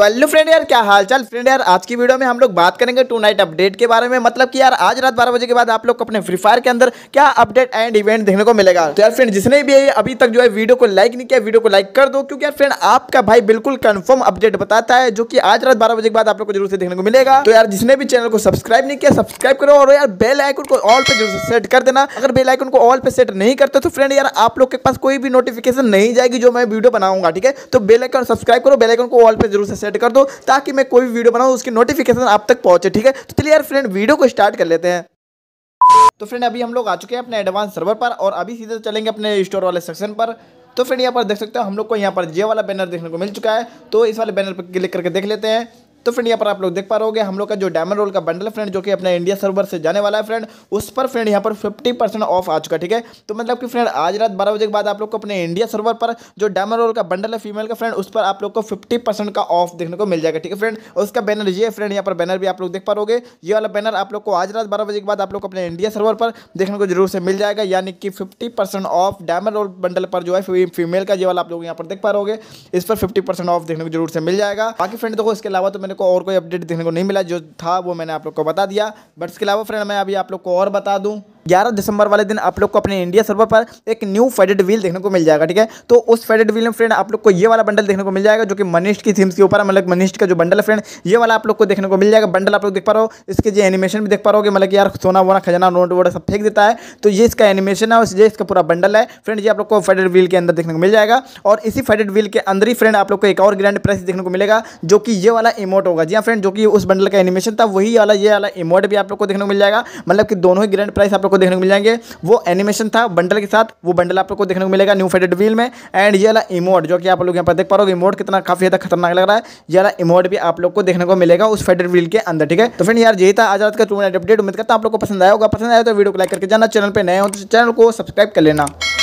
तो hello friend यार क्या हाल चाल फ्रेंड यार आज की वीडियो में हम लोग बात करेंगे टू नाइट अपडेट के बारे में मतलब कि यार आज रात बारह बजे के बाद आप लोग को अपने फ्री फायर के अंदर क्या अपडेट एंड इवेंट देखने को मिलेगा तो यार फ्रेंड जिसने भी अभी तक जो है वीडियो को लाइक नहीं किया वीडियो को लाइक कर दो क्योंकि यार फ्रेंड आपका भाई बिल्कुल कन्फर्म अपडेट बताता है जो कि आज रात बारह बजे के बाद आप लोग को जरूर से देखने को मिलेगा तो यार जिसने भी चैनल को सब्सक्राइब नहीं किया सब्सक्राइब करो और यार बेल आइकन को ऑल पे जरूर सेट कर देना अगर बेल आइकन को ऑल पे सेट नहीं करते तो फ्रेंड यार आप लोग के पास कोई भी नोटिफिकेशन नहीं जाएगी जो मैं वीडियो बनाऊंगा ठीक है तो बेल आइकन सब्सक्राइब करो बेल आइकन को ऑल पे जरूर से सेट कर दो ताकि मैं कोई भी वीडियो बनाऊँ उसकी नोटिफिकेशन आप तक पहुँचे ठीक है तो चलिए यार फ्रेंड वीडियो को स्टार्ट कर लेते हैं तो फ्रेंड अभी हम लोग आ चुके हैं अपने एडवांस सर्वर पर और अभी सीधे चलेंगे अपने स्टोर वाले सेक्शन पर तो फ्रेंड यहाँ पर देख सकते हो हम लोग को यहाँ पर जे वाला बैनर देखने को मिल चुका है तो इस वाले बैनर पर क्लिक करके देख लेते हैं तो फ्रेंड यहाँ पर आप लोग देख पा रहे हम लोग का जो डायमंड रोल का बंडल फ्रेंड जो कि अपने इंडिया सर्वर से जाने वाला है फ्रेंड उस पर फ्रेंड यहाँ पर फिफ्टी परसेंट ऑफ आ चुका ठीक है तो मतलब कि फ्रेंड आज रात बारह बजे के बाद आप लोग को अपने इंडिया सर्वर पर जो डायमंड रोल का बंडल है फीमेल का फ्रेंड उस पर आप लोग को फिफ्टी परसेंट का ऑफ देखने को मिल जाएगा ठीक है फ्रेंड उसका बैनर ये फ्रेंड यहाँ पर बैनर भी आप लोग देख पा रहे ये वाला बैनर आप लोग को आज रात बारह बजे के बाद आप लोग को अपने इंडिया सर्वर पर देखने को जरूर से मिल जाएगा यानी कि fifty percent off diamond royale bundle पर जो है फीमेल का ये वाला आप लोग यहाँ पर देख पा रहे इस पर फिफ्टी परसेंट ऑफ देखने को जरूर से मिल जाएगा बाकी फ्रेंड देखो इसके अलावा तो अपने को और कोई अपडेट देखने को नहीं मिला जो था वो मैंने आप लोग को बता दिया बट इसके अलावा फ्रेंड मैं अभी आप लोग को और बता दूँ ग्यारह दिसंबर वाले दिन आप लोग को अपने इंडिया सर्वर पर एक न्यू फेडेड व्हील देखने को मिल जाएगा ठीक है तो उस फेडेड व्हील में फ्रेंड आप लोग को ये वाला बंडल देखने को मिल जाएगा जो कि मनीष की थीम्स के ऊपर मतलब मनीष का जो बंडल है फ्रेंड ये वाला आप लोग को देखने को मिल जाएगा बंडल आप लोग देख पा रहे हो इसके जो एनिमेशन भी देख पा रहे हो मतलब यार सोना वोना खजाना नोट वोट सब फेंक देता है तो ये इसका एनिमेशन है और ये इसका पूरा बंडल है फ्रेंड ये आप लोग को फेडेड व्हील के अंदर देखने को मिल जाएगा और इसी फेडेड व्हील के अंदर ही फ्रेंड आप लोग को एक और ग्रैंड प्राइस देखने को मिलेगा जो कि ये वाला इमोट होगा जी हाँ फ्रेंड जो कि उस बंडल का एनिमेशन था वही वाला ये वाला इमोट भी आप लोग को देखने को मिल जाएगा मतलब कि दोनों ही ग्रैंड प्राइस आप लोग लोग को देखने को मिल जाएंगे वो एनिमेशन था बंडल के साथ वो बंडल आप लोग को देखने को मिलेगा न्यू फेडेड व्हील में एंड ये वाला इमोट जो कि आप लोग यहाँ पर देख पा रहे इमोट कितना काफी ज्यादा खतरनाक लग रहा है ये वाला इमोट भी आप लोग को देखने को मिलेगा उस फेडेड व्हील के अंदर ठीक है तो फ्रेंड यार यही था आज रात का टू अपडेट उम्मीद करता हूँ आप लोग को पसंद आया होगा पसंद आया तो वीडियो को लाइक करके जाना चैनल पर नए हो तो चैनल को सब्सक्राइब कर लेना